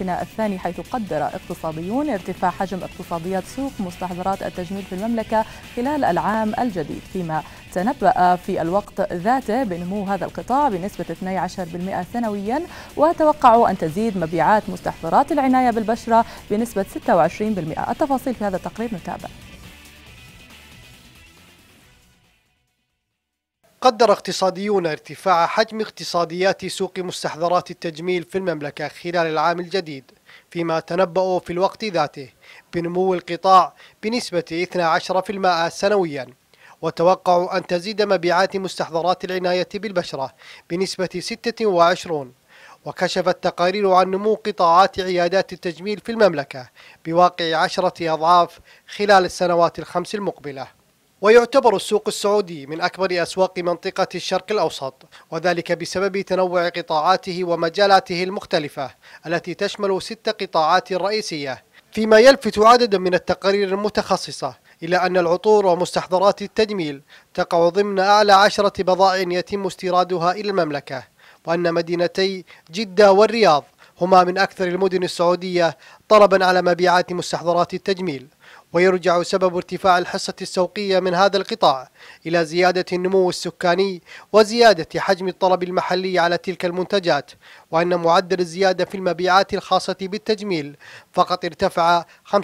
الفناء الثاني حيث قدر اقتصاديون ارتفاع حجم اقتصاديات سوق مستحضرات التجميل في المملكة خلال العام الجديد فيما تنبأ في الوقت ذاته بنمو هذا القطاع بنسبة 12% سنويا وتوقعوا أن تزيد مبيعات مستحضرات العناية بالبشرة بنسبة 26% التفاصيل في هذا التقرير نتابع قدر اقتصاديون ارتفاع حجم اقتصاديات سوق مستحضرات التجميل في المملكة خلال العام الجديد فيما تنبأوا في الوقت ذاته بنمو القطاع بنسبة 12% سنويا وتوقعوا أن تزيد مبيعات مستحضرات العناية بالبشرة بنسبة 26 وكشفت تقارير عن نمو قطاعات عيادات التجميل في المملكة بواقع عشرة أضعاف خلال السنوات الخمس المقبلة ويعتبر السوق السعودي من أكبر أسواق منطقة الشرق الأوسط وذلك بسبب تنوع قطاعاته ومجالاته المختلفة التي تشمل ست قطاعات رئيسية فيما يلفت عددا من التقارير المتخصصة إلى أن العطور ومستحضرات التجميل تقع ضمن أعلى عشرة بضائع يتم استيرادها إلى المملكة وأن مدينتي جدة والرياض هما من أكثر المدن السعودية طلبا على مبيعات مستحضرات التجميل ويرجع سبب ارتفاع الحصة السوقية من هذا القطاع إلى زيادة النمو السكاني وزيادة حجم الطلب المحلي على تلك المنتجات وأن معدل الزيادة في المبيعات الخاصة بالتجميل فقط ارتفع 15%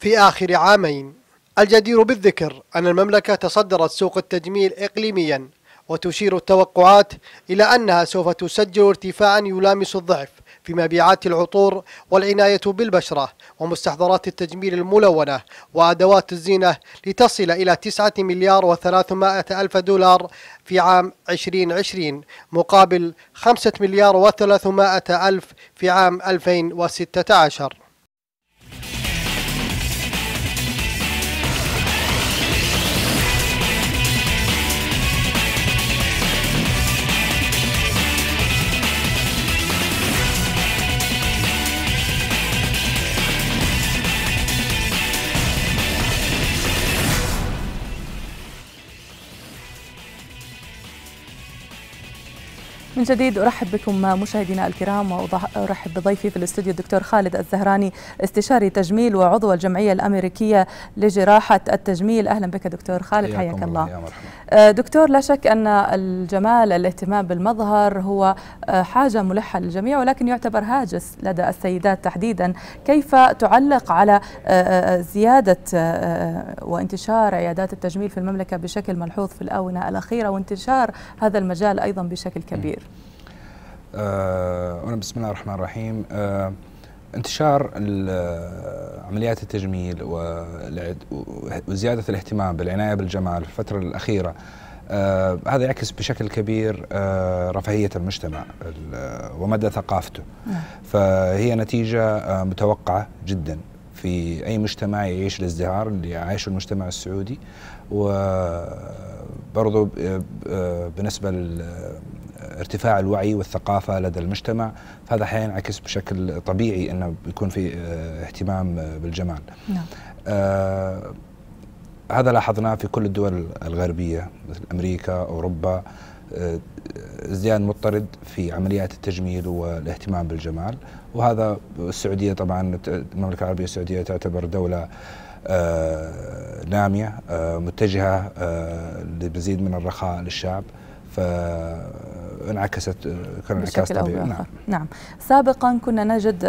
في آخر عامين الجدير بالذكر أن المملكة تصدرت سوق التجميل إقليميا وتشير التوقعات إلى أنها سوف تسجل ارتفاعا يلامس الضعف في مبيعات العطور والعناية بالبشرة ومستحضرات التجميل الملونة وأدوات الزينة لتصل إلى 9 مليار و300 ألف دولار في عام 2020 مقابل 5 مليار و300 ألف في عام 2016 من جديد أرحب بكم مشاهدينا الكرام وأرحب بضيفي في الاستوديو الدكتور خالد الزهراني استشاري تجميل وعضو الجمعية الأمريكية لجراحة التجميل أهلا بك دكتور خالد حياك الله يا مرحبا. آه، دكتور لا شك أن الجمال الاهتمام بالمظهر هو آه، حاجة ملحة للجميع ولكن يعتبر هاجس لدى السيدات تحديدا كيف تعلق على آه، زيادة وانتشار عيادات التجميل في المملكة بشكل ملحوظ في الآونة الأخيرة وانتشار هذا المجال أيضا بشكل كبير آه، وانا بسم الله الرحمن الرحيم آه، انتشار آه، عمليات التجميل وزياده الاهتمام بالعنايه بالجمال في الفتره الاخيره آه هذا يعكس بشكل كبير آه رفاهية المجتمع ومدى ثقافته نعم. فهي نتيجة آه متوقعة جدا في أي مجتمع يعيش الازدهار اللي عايشه المجتمع السعودي وبرضو بالنسبة ارتفاع الوعي والثقافه لدى المجتمع فهذا حينعكس بشكل طبيعي انه بيكون في آه، اهتمام آه، بالجمال نعم. آه هذا لاحظناه في كل الدول الغربيه مثل امريكا اوروبا ازدياد آه، مضطرد في عمليات التجميل والاهتمام بالجمال وهذا السعوديه طبعا المملكه العربيه السعوديه تعتبر دوله آه ناميه آه متجهه آه لمزيد من الرخاء للشعب ف انعكست كان انعكاس طبيعي نعم. نعم سابقا كنا نجد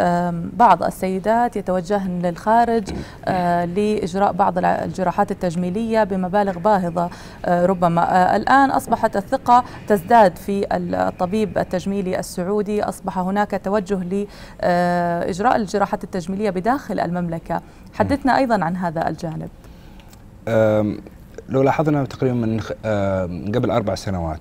بعض السيدات يتوجهن للخارج آه، لإجراء بعض الجراحات التجميلية بمبالغ باهظة آه، ربما آه، الآن أصبحت الثقة تزداد في الطبيب التجميلي السعودي أصبح هناك توجه لإجراء الجراحات التجميلية بداخل المملكة حدثنا أيضا عن هذا الجانب لو لاحظنا تقريبا من قبل أربع سنوات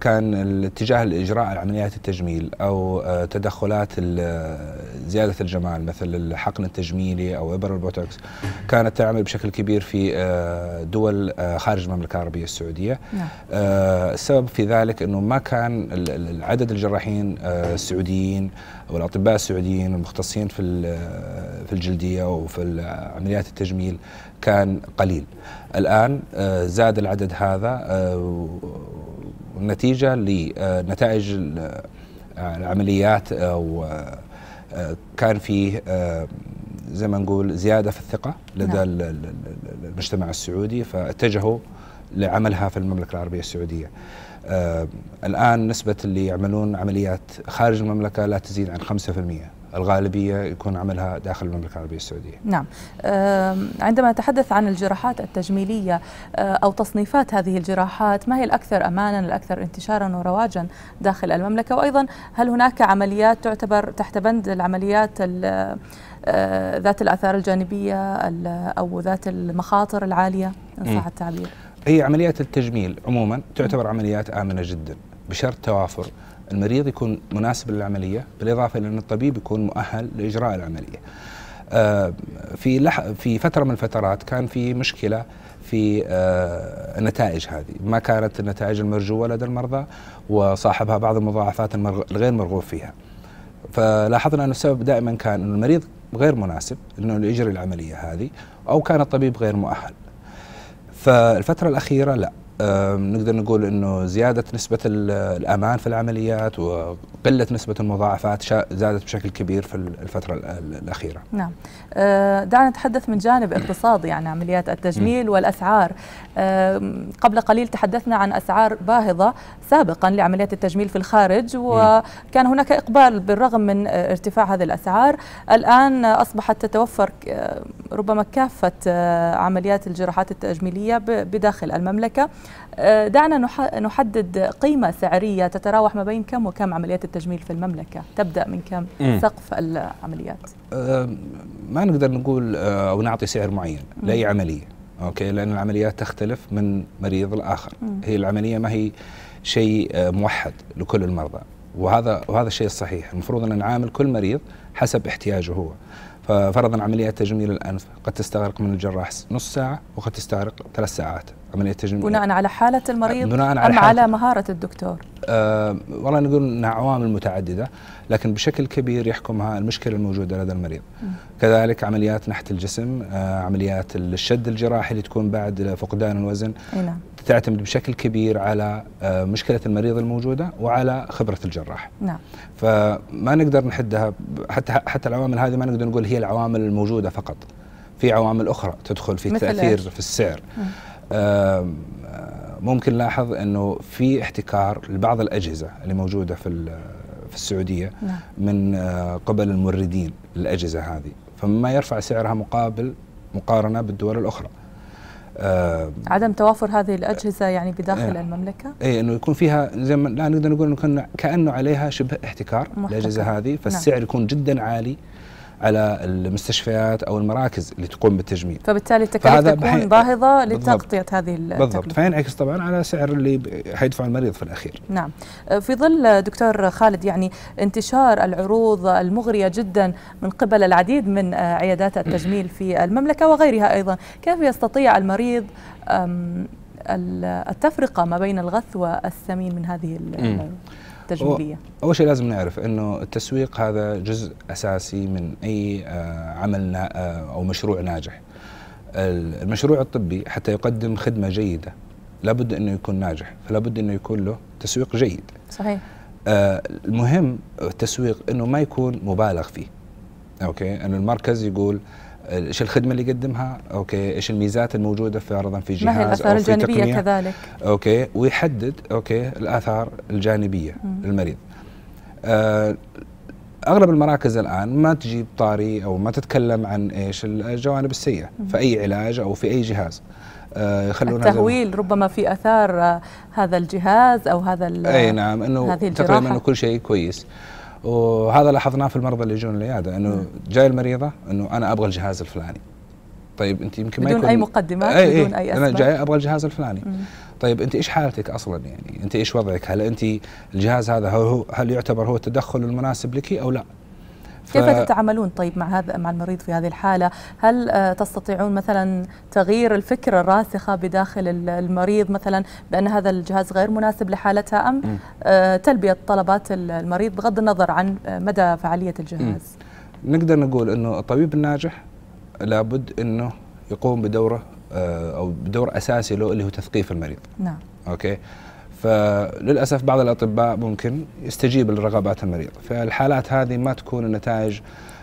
كان الاتجاه لاجراء عمليات التجميل او آه، تدخلات آه، زياده الجمال مثل الحقن التجميلي او ابر البوتوكس كانت تعمل بشكل كبير في آه، دول خارج المملكه العربيه السعوديه نعم. السبب في ذلك انه ما كان عدد الجراحين السعوديين او الاطباء السعوديين المختصين في في الجلديه وفي عمليات التجميل كان قليل الان زاد العدد هذا والنتيجه لنتائج آه، آه، العمليات او آه، كان فيه زي ما نقول زياده في الثقه لدى نعم. المجتمع السعودي فاتجهوا لعملها في المملكه العربيه السعوديه. الان نسبه اللي يعملون عمليات خارج المملكه لا تزيد عن 5%. الغالبيه يكون عملها داخل المملكه العربيه السعوديه. نعم. عندما نتحدث عن الجراحات التجميليه أه، او تصنيفات هذه الجراحات، ما هي الاكثر امانا، الاكثر انتشارا ورواجا داخل المملكه؟ وايضا هل هناك عمليات تعتبر تحت بند العمليات أه، ذات الاثار الجانبيه او ذات المخاطر العاليه ان صح التعبير؟ هي عمليات التجميل عموما تعتبر عمليات امنه جدا بشرط توافر المريض يكون مناسب للعملية بالإضافة إلى أن الطبيب يكون مؤهل لإجراء العملية آه، في لح في فتره من الفترات كان في مشكله في آه، النتائج هذه ما كانت النتائج المرجوه لدى المرضى وصاحبها بعض المضاعفات الغير مرغوب فيها فلاحظنا أن السبب دائما كان أن المريض غير مناسب أنه يجري العملية هذه أو كان الطبيب غير مؤهل فالفترة الأخيرة لا نقدر نقول انه زياده نسبه الامان في العمليات وقله نسبه المضاعفات زادت بشكل كبير في الفتره الاخيره. نعم. آه، دعنا نتحدث من جانب اقتصادي عن يعني عمليات التجميل م. والاسعار. آه، قبل قليل تحدثنا عن اسعار باهظه سابقا لعمليات التجميل في الخارج وكان هناك اقبال بالرغم من ارتفاع هذه الاسعار، الان اصبحت تتوفر آه، ربما كافه عمليات الجراحات التجميليه بداخل المملكه. آه، دعنا نحدد قيمة سعرية تتراوح ما بين كم وكم عمليات التجميل في المملكة تبدأ من كم سقف العمليات آه، ما نقدر نقول آه، أو نعطي سعر معين لأي عملية أوكي لأن العمليات تختلف من مريض لآخر هي العملية ما هي شيء موحد لكل المرضى وهذا وهذا الشيء الصحيح المفروض ان نعامل كل مريض حسب احتياجه هو ففرضا عمليه تجميل الانف قد تستغرق من الجراح نص ساعه وقد تستغرق ثلاث ساعات عمليه تجميل بناء على حاله المريض بناء على ام على مهاره الدكتور؟ أه والله نقول انها عوامل متعدده لكن بشكل كبير يحكمها المشكله الموجوده لدى المريض. م. كذلك عمليات نحت الجسم، آه عمليات الشد الجراحي اللي تكون بعد فقدان الوزن نعم. تعتمد بشكل كبير على آه مشكله المريض الموجوده وعلى خبره الجراح. نعم. فما نقدر نحدها حتى حتى العوامل هذه ما نقدر نقول هي العوامل الموجوده فقط. في عوامل اخرى تدخل في تاثير في السعر. م. ممكن نلاحظ انه في احتكار لبعض الاجهزه اللي موجوده في في السعوديه نعم. من قبل الموردين للاجهزه هذه فما يرفع سعرها مقابل مقارنه بالدول الاخرى آه عدم توافر هذه الاجهزه آه، يعني بداخل آه المملكه اي انه يكون فيها زي ما لا نقدر نقول انه كانه عليها شبه احتكار الاجهزه هذه نعم. فالسعر نعم. يكون جدا عالي على المستشفيات او المراكز اللي تقوم بالتجميل فبالتالي التكاليف تكون باهظه لتغطيه هذه التكلفه بالضبط فينعكس طبعا على سعر اللي حيدفع المريض في الاخير نعم أه، في ظل دكتور خالد يعني انتشار العروض المغريه جدا من قبل العديد من أه، عيادات التجميل في المملكه وغيرها ايضا كيف يستطيع المريض التفرقه ما بين الغث والثمين من هذه العروض التجميليه؟ اول شيء لازم نعرف انه التسويق هذا جزء اساسي من اي آه، عمل آه، او مشروع ناجح. المشروع الطبي حتى يقدم خدمه جيده لابد انه يكون ناجح، فلابد انه يكون له تسويق جيد. صحيح. آه، المهم التسويق انه ما يكون مبالغ فيه. اوكي؟ انه المركز يقول ايش الخدمه اللي يقدمها اوكي ايش الميزات الموجوده فرضا في جهاز ما هي الاثار الجانبيه تقنية. كذلك اوكي ويحدد اوكي الاثار الجانبيه مم. للمريض آه اغلب المراكز الان ما تجيب طاري او ما تتكلم عن ايش الجوانب السيئه في اي علاج او في اي جهاز آه، يخلونها التهويل ربما في اثار آه، هذا الجهاز او هذا اي نعم انه تقريبا انه كل شيء كويس وهذا لاحظناه في المرضى اللي يجون العياده انه جاي المريضه انه انا ابغى الجهاز الفلاني طيب انت يمكن ما يكون اي مقدمات إيه، إيه. أي بدون اي اسباب انا جاي ابغى الجهاز الفلاني طيب انت ايش حالتك اصلا يعني انت ايش وضعك هل انت الجهاز هذا هل, هو هل يعتبر هو التدخل المناسب لك او لا كيف تتعاملون طيب مع هذا مع المريض في هذه الحاله؟ هل آه، تستطيعون مثلا تغيير الفكره الراسخه بداخل المريض مثلا بان هذا الجهاز غير مناسب لحالتها ام م. آه، تلبيه طلبات المريض بغض النظر عن مدى فعاليه الجهاز؟ م. نقدر نقول انه الطبيب الناجح لابد انه يقوم بدوره آه، او بدور اساسي له اللي هو تثقيف المريض. نعم. اوكي؟ فللاسف بعض الاطباء ممكن يستجيب لرغبات المريض فالحالات هذه ما تكون النتائج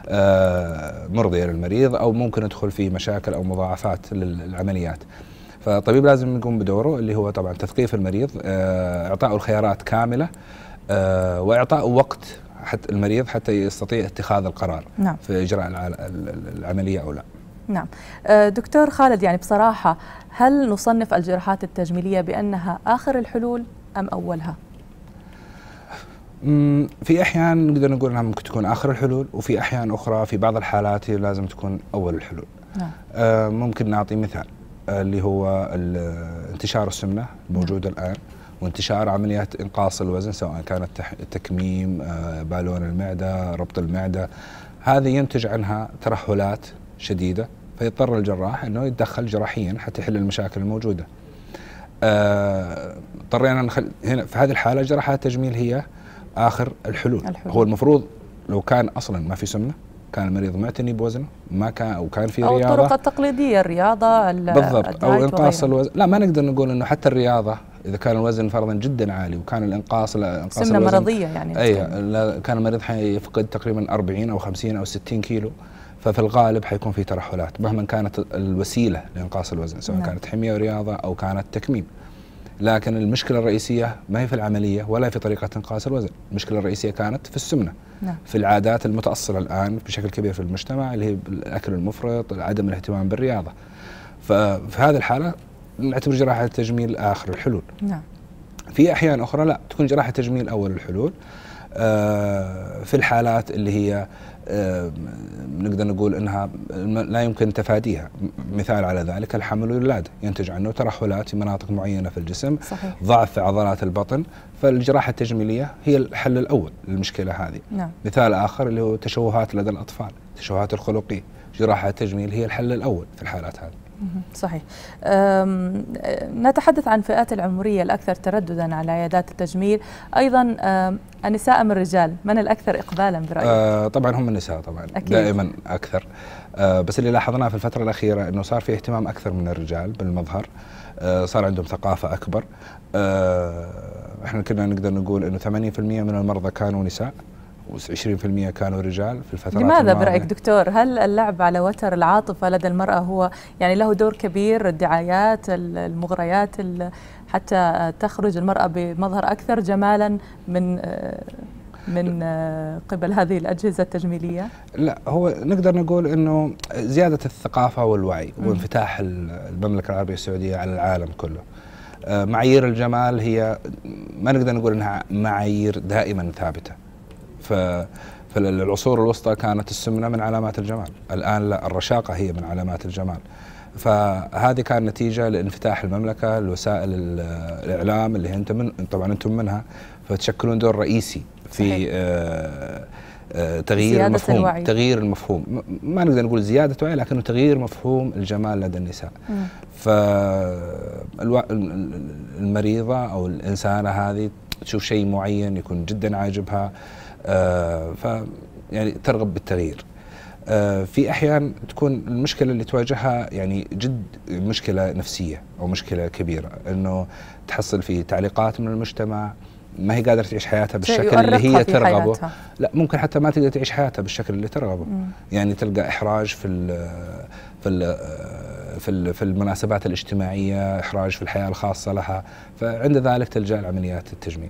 آه، مرضيه للمريض او ممكن تدخل في مشاكل او مضاعفات للعمليات فالطبيب لازم يقوم بدوره اللي هو طبعا تثقيف المريض آه، اعطائه الخيارات كامله آه، واعطائه وقت حتى المريض حتى يستطيع اتخاذ القرار نعم. في اجراء العمليه او لا نعم أه، دكتور خالد يعني بصراحة هل نصنف الجراحات التجميلية بأنها آخر الحلول أم أولها؟ في احيان نقدر نقول انها ممكن تكون اخر الحلول وفي احيان اخرى في بعض الحالات لازم تكون اول الحلول. نعم. أه، ممكن نعطي مثال أه، اللي هو انتشار السمنه الموجوده نعم. الان وانتشار عمليات انقاص الوزن سواء كانت تكميم بالون المعده ربط المعده هذه ينتج عنها ترهلات شديده فيضطر الجراح انه يتدخل جراحيا حتى يحل المشاكل الموجوده. آه، اضطرينا نخل هنا في هذه الحاله جراحات التجميل هي اخر الحلول. الحلول هو المفروض لو كان اصلا ما في سمنه كان المريض معتني بوزنه ما كان او كان في رياضه او الطرق التقليديه الرياضه بالضبط او انقاص الوزن لا ما نقدر نقول انه حتى الرياضه اذا كان الوزن فرضا جدا عالي وكان الانقاص انقاص سمنه مرضيه يعني اي كان المريض حيفقد تقريبا 40 او 50 او 60 كيلو ففي الغالب حيكون في ترحلات مهما كانت الوسيله لانقاص الوزن سواء نعم. كانت حميه ورياضه او كانت تكميم لكن المشكله الرئيسيه ما هي في العمليه ولا في طريقه انقاص الوزن المشكله الرئيسيه كانت في السمنه نعم. في العادات المتاصله الان بشكل كبير في المجتمع اللي هي الاكل المفرط عدم الاهتمام بالرياضه ففي هذه الحاله نعتبر جراحه التجميل اخر الحلول نعم. في احيان اخرى لا تكون جراحه التجميل اول الحلول آه، في الحالات اللي هي آه، نقدر نقول انها لا يمكن تفاديها مثال على ذلك الحمل والولاده ينتج عنه ترهلات في مناطق معينه في الجسم صحيح. ضعف في عضلات البطن فالجراحه التجميليه هي الحل الاول للمشكله هذه نعم. مثال اخر اللي هو تشوهات لدى الاطفال تشوهات الخلقيه جراحه التجميل هي الحل الاول في الحالات هذه صحيح أه، نتحدث عن فئات العمرية الأكثر ترددا على عيادات التجميل أيضا النساء أم الرجال من الأكثر إقبالا برأيك؟ آه طبعا هم النساء طبعا أكيد. دائما أكثر آه بس اللي لاحظناه في الفترة الأخيرة أنه صار في اهتمام أكثر من الرجال بالمظهر آه صار عندهم ثقافة أكبر آه احنا كنا نقدر نقول أنه 80% من المرضى كانوا نساء و20% كانوا رجال في الفترات لماذا الماضية. برأيك دكتور هل اللعب على وتر العاطفة لدى المرأة هو يعني له دور كبير الدعايات المغريات حتى تخرج المرأة بمظهر أكثر جمالا من آه، من آه، قبل هذه الأجهزة التجميلية؟ لا هو نقدر نقول أنه زيادة الثقافة والوعي وانفتاح المملكة العربية السعودية على العالم كله آه، معايير الجمال هي ما نقدر نقول أنها معايير دائما ثابتة في العصور الوسطى كانت السمنة من علامات الجمال الآن لا الرشاقة هي من علامات الجمال فهذه كان نتيجة لانفتاح المملكة لوسائل الإعلام اللي أنت من طبعا أنتم منها فتشكلون دور رئيسي في آه، آه، تغيير المفهوم الوعي. تغيير المفهوم ما نقدر نقول زيادة وعي لكنه تغيير مفهوم الجمال لدى النساء فالمريضة أو الإنسانة هذه تشوف شيء معين يكون جدا عاجبها آه، ف يعني ترغب بالتغيير آه، في احيان تكون المشكله اللي تواجهها يعني جد مشكله نفسيه او مشكله كبيره انه تحصل في تعليقات من المجتمع ما هي قادره تعيش حياتها بالشكل اللي هي ترغبه حياتها. لا ممكن حتى ما تقدر تعيش حياتها بالشكل اللي ترغبه مم. يعني تلقى احراج في الـ في الـ في في المناسبات الاجتماعيه احراج في الحياه الخاصه لها فعند ذلك تلجا لعمليات التجميل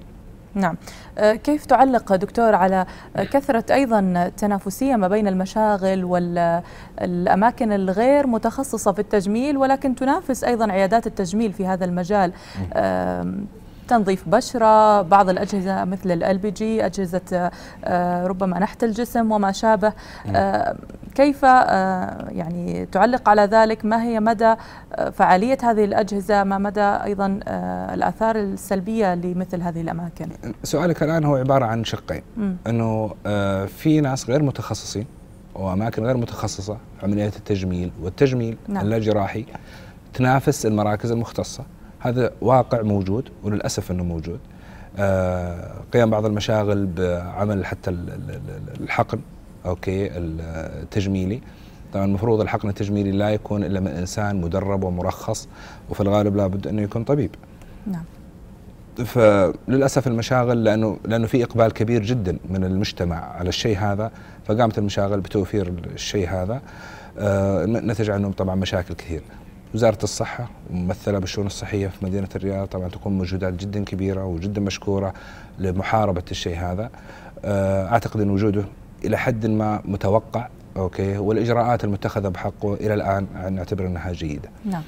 نعم أه، كيف تعلق دكتور على أه، كثرة أيضا تنافسية ما بين المشاغل والأماكن الغير متخصصة في التجميل ولكن تنافس أيضا عيادات التجميل في هذا المجال تنظيف بشرة بعض الأجهزة مثل ال بي جي أجهزة آه، ربما نحت الجسم وما شابه آه، كيف آه، يعني تعلق على ذلك ما هي مدى فعالية هذه الأجهزة ما مدى أيضا الآثار السلبية لمثل هذه الأماكن سؤالك الآن هو عبارة عن شقين أنه في ناس غير متخصصين وأماكن غير متخصصة عمليات التجميل والتجميل نعم. اللاجراحي تنافس المراكز المختصة هذا واقع موجود وللاسف انه موجود آه، قيام بعض المشاغل بعمل حتى الحقن اوكي التجميلي طبعا المفروض الحقن التجميلي لا يكون الا من انسان مدرب ومرخص وفي الغالب لابد انه يكون طبيب نعم فللاسف المشاغل لانه لانه في اقبال كبير جدا من المجتمع على الشيء هذا فقامت المشاغل بتوفير الشيء هذا آه، نتج عنهم طبعا مشاكل كثير وزاره الصحه ممثله بالشؤون الصحيه في مدينه الرياض طبعا تقوم مجهودات جدا كبيره وجدا مشكوره لمحاربه الشيء هذا آه، اعتقد ان وجوده الى حد ما متوقع اوكي والاجراءات المتخذه بحقه الى الان نعتبر انها جيده. نعم.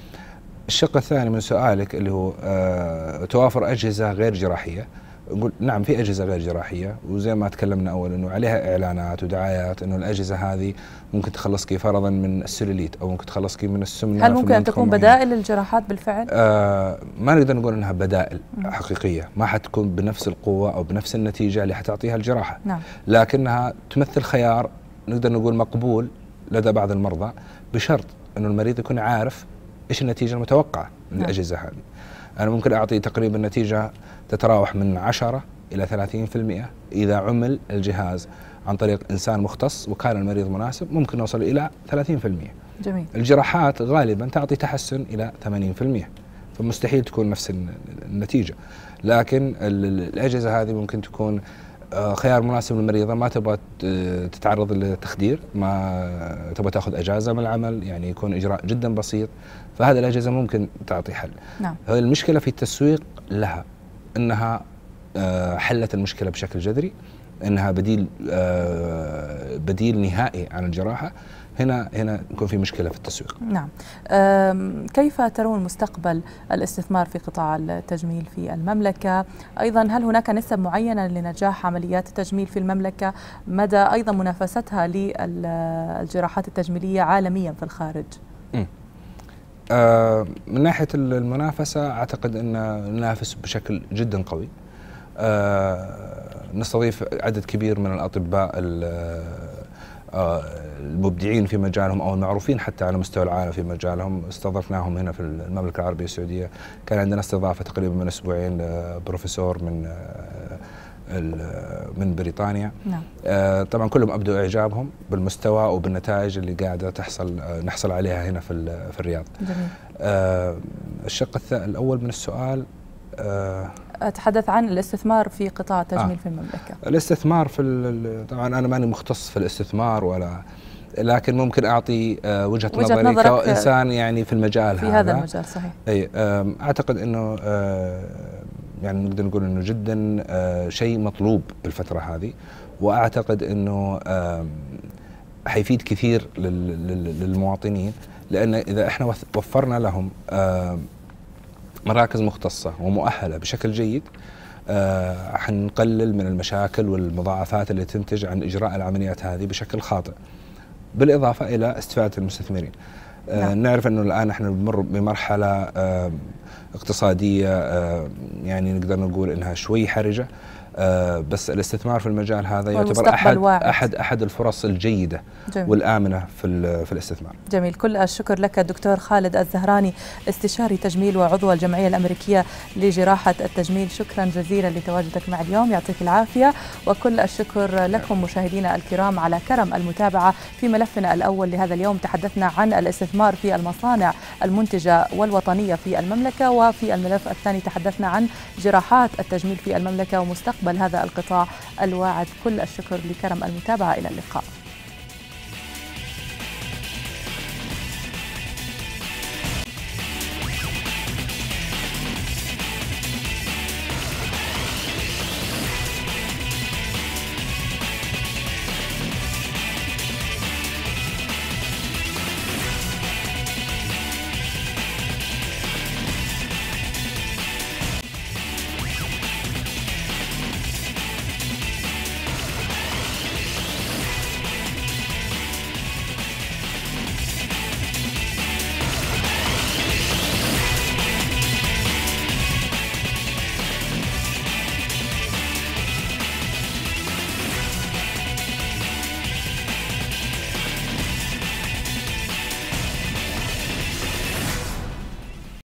الشق الثاني من سؤالك اللي هو آه، توافر اجهزه غير جراحيه. نقول نعم في اجهزه غير جراحيه وزي ما تكلمنا اول انه عليها اعلانات ودعايات انه الاجهزه هذه ممكن تخلصك فرضا من السلوليت او ممكن تخلصك من السمنه هل ممكن ان تكون بدائل للجراحات بالفعل؟ آه ما نقدر نقول انها بدائل مم. حقيقيه، ما حتكون بنفس القوه او بنفس النتيجه اللي حتعطيها الجراحه نعم. لكنها تمثل خيار نقدر نقول مقبول لدى بعض المرضى بشرط انه المريض يكون عارف ايش النتيجه المتوقعه من نعم. الاجهزه هذه. أنا ممكن أعطي تقريبا نتيجة تتراوح من 10 إلى 30% إذا عمل الجهاز عن طريق إنسان مختص وكان المريض مناسب ممكن نوصل إلى 30% جميل الجراحات غالبا تعطي تحسن إلى 80% فمستحيل تكون نفس النتيجة لكن الأجهزة هذه ممكن تكون آه، خيار مناسب للمريضه ما تبغى تتعرض للتخدير ما تبغى تاخذ اجازه من العمل يعني يكون اجراء جدا بسيط فهذه الاجهزه ممكن تعطي حل نعم. المشكله في التسويق لها انها آه، حلت المشكله بشكل جذري انها بديل آه، بديل نهائي عن الجراحه هنا هنا يكون في مشكله في التسويق نعم كيف ترون مستقبل الاستثمار في قطاع التجميل في المملكه ايضا هل هناك نسب معينه لنجاح عمليات التجميل في المملكه مدى ايضا منافستها للجراحات التجميليه عالميا في الخارج أه، من ناحيه المنافسه اعتقد ان ننافس بشكل جدا قوي أه، نستضيف عدد كبير من الاطباء المبدعين في مجالهم او المعروفين حتى على مستوى العالم في مجالهم استضفناهم هنا في المملكه العربيه السعوديه كان عندنا استضافه تقريبا من اسبوعين بروفيسور من آه، آه، من بريطانيا نعم. آه، طبعا كلهم ابدوا اعجابهم بالمستوى وبالنتائج اللي قاعده تحصل نحصل عليها هنا في في الرياض جميل. الشق الاول من السؤال أتحدث عن الاستثمار في قطاع التجميل آه. في المملكة الاستثمار في طبعا أنا ماني مختص في الاستثمار ولا لكن ممكن اعطي آه، وجهه, وجهة نظري نظرك آه، كانسان يعني في المجال في هذا, هذا المجال صحيح اي اعتقد انه يعني نقدر نقول انه جدا آه، شيء مطلوب بالفتره هذه واعتقد انه حيفيد كثير للمواطنين لان اذا احنا وفرنا لهم مراكز مختصة ومؤهلة بشكل جيد آه، حنقلل من المشاكل والمضاعفات اللي تنتج عن إجراء العمليات هذه بشكل خاطئ بالإضافة إلى استفادة المستثمرين آه، نعم. نعرف أنه الآن نحن بنمر بمرحلة اقتصادية يعني نقدر نقول أنها شوي حرجة آه، بس الاستثمار في المجال هذا يعتبر احد احد احد الفرص الجيده جميل. والامنه في في الاستثمار. جميل، كل الشكر لك دكتور خالد الزهراني استشاري تجميل وعضو الجمعيه الامريكيه لجراحه التجميل، شكرا جزيلا لتواجدك مع اليوم يعطيك العافيه وكل الشكر لكم مشاهدينا الكرام على كرم المتابعه في ملفنا الاول لهذا اليوم تحدثنا عن الاستثمار في المصانع المنتجه والوطنيه في المملكه وفي الملف الثاني تحدثنا عن جراحات التجميل في المملكه ومستقبل مستقبل هذا القطاع الواعد كل الشكر لكرم المتابعة إلى اللقاء